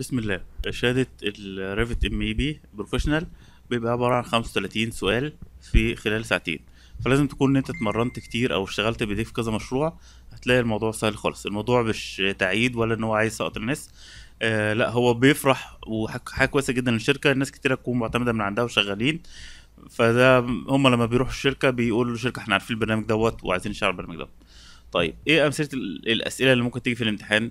بسم الله شهادة الريفت ام اي بي بروفيشنال بيبقى عبارة عن خمسة وتلاتين سؤال في خلال ساعتين فلازم تكون انت اتمرنت كتير او اشتغلت بايديك في كذا مشروع هتلاقي الموضوع سهل خالص الموضوع مش تعيد ولا ان هو عايز يسقط الناس آه لا هو بيفرح وحاجه كويسه جدا للشركه الناس كتير تكون معتمده من عندها وشغالين فده هم لما بيروحوا الشركه بيقولوا للشركه احنا عارفين البرنامج دوت وعايزين نشتغل البرنامج دوت طيب ايه امثله الاسئله اللي ممكن تيجي في الامتحان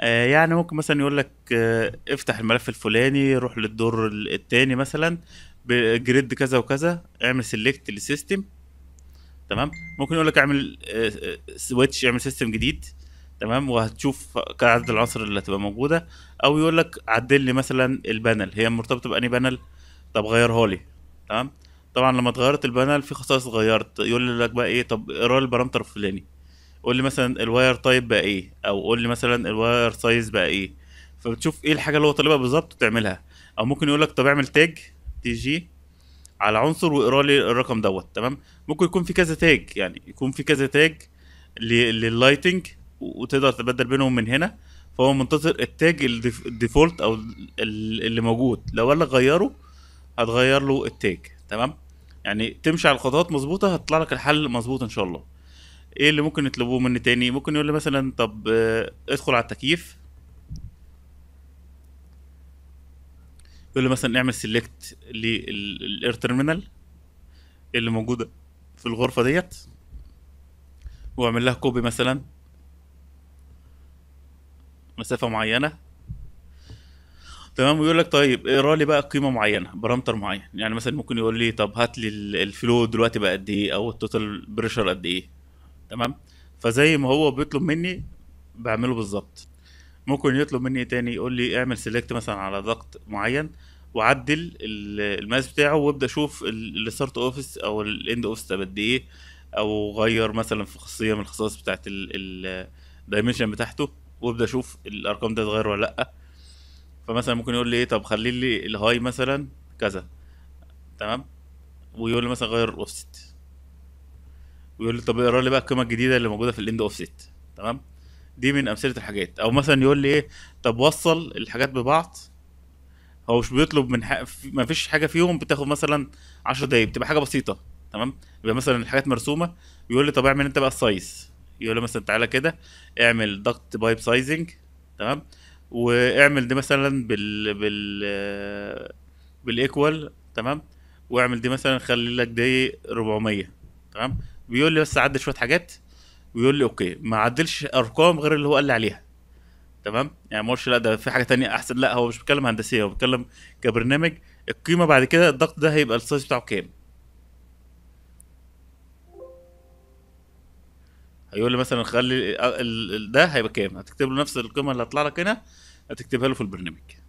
آه، يعني ممكن مثلا يقول لك آه، افتح الملف الفلاني روح للدور التاني مثلا بجريد كذا وكذا اعمل سيلكت للسيستم تمام ممكن يقول لك اعمل سويتش آه، اعمل سيستم جديد تمام وهتشوف عدد العناصر اللي هتبقى موجوده او يقول لك عدل لي مثلا البانل هي مرتبطه باني بانل طب غيرها لي تمام طبعا لما اتغيرت البانل في خصائص اتغيرت يقول لك بقى ايه طب اقرا البارامتر الفلاني قول لي مثلا الواير تايب بقى ايه او قول لي مثلا الواير سايز بقى ايه فبتشوف ايه الحاجه اللي هو طالبها بالظبط وتعملها او ممكن يقول لك طب اعمل تاج تي جي على عنصر واقرا لي الرقم دوت تمام ممكن يكون في كذا تاج يعني يكون في كذا تاج لللايتنج وتقدر تبدل بينهم من هنا فهو منتظر التاج الديفولت او اللي موجود لو قال لك غيره هتغير له التاج تمام يعني تمشي على الخطوات مظبوطه هتطلع لك الحل مظبوط ان شاء الله ايه اللي ممكن يطلبوه مني تاني ممكن يقول لي مثلا طب آه، ادخل على التكييف يقول لي مثلا اعمل سيلكت للاير تيرمينال اللي موجوده في الغرفه ديت واعمل لها كوبي مثلا مسافه معينه تمام ويقول لك طيب اقرا لي بقى قيمه معينه بارامتر معين يعني مثلا ممكن يقول لي طب هات لي الفلو دلوقتي بقى قد ايه او التوتال بريشر قد ايه تمام فزي ما هو بيطلب مني بعمله بالظبط ممكن يطلب مني إيه تاني يقول لي اعمل سيلكت مثلا على ضغط معين وعدل الماس بتاعه وابدا اشوف الستارت اوفيس او الاند اوفيس قد ايه او غير مثلا في خاصيه من الخصائص بتاعه الدايمنشن بتاعته وابدا اشوف الارقام ده اتغير ولا لا فمثلا ممكن يقول لي ايه طب خلي لي الهاي مثلا كذا تمام ويقول لي مثلا غير الاوفست ويقول لي طب اقرا لي بقى القيمه الجديده اللي موجوده في الاند اوف سيت تمام دي من امثله الحاجات او مثلا يقول لي ايه طب وصل الحاجات ببعض هو مش بيطلب من ما فيش حاجه فيهم بتاخد مثلا 10 دقايق بتبقى حاجه بسيطه تمام يبقى مثلا الحاجات مرسومه يقول لي طب اعمل انت بقى السايز يقول لي مثلا تعالى كده اعمل ضغط بايب سايزنج تمام واعمل دي مثلا بال بال بالايكوال تمام واعمل دي مثلا خلي لك دي 400 تمام بيقول لي بس عدل شويه حاجات ويقول لي اوكي ما عدلش ارقام غير اللي هو قال لي عليها تمام يعني ما قلتش لا ده في حاجه تانية احسن لا هو مش بيتكلم هندسيه هو بيتكلم كبرنامج القيمه بعد كده الضغط ده هيبقى السايز بتاعه كام هيقول لي مثلا خلي ده هيبقى كام هتكتب له نفس القيمه اللي هتطلع لك هنا هتكتبها له في البرنامج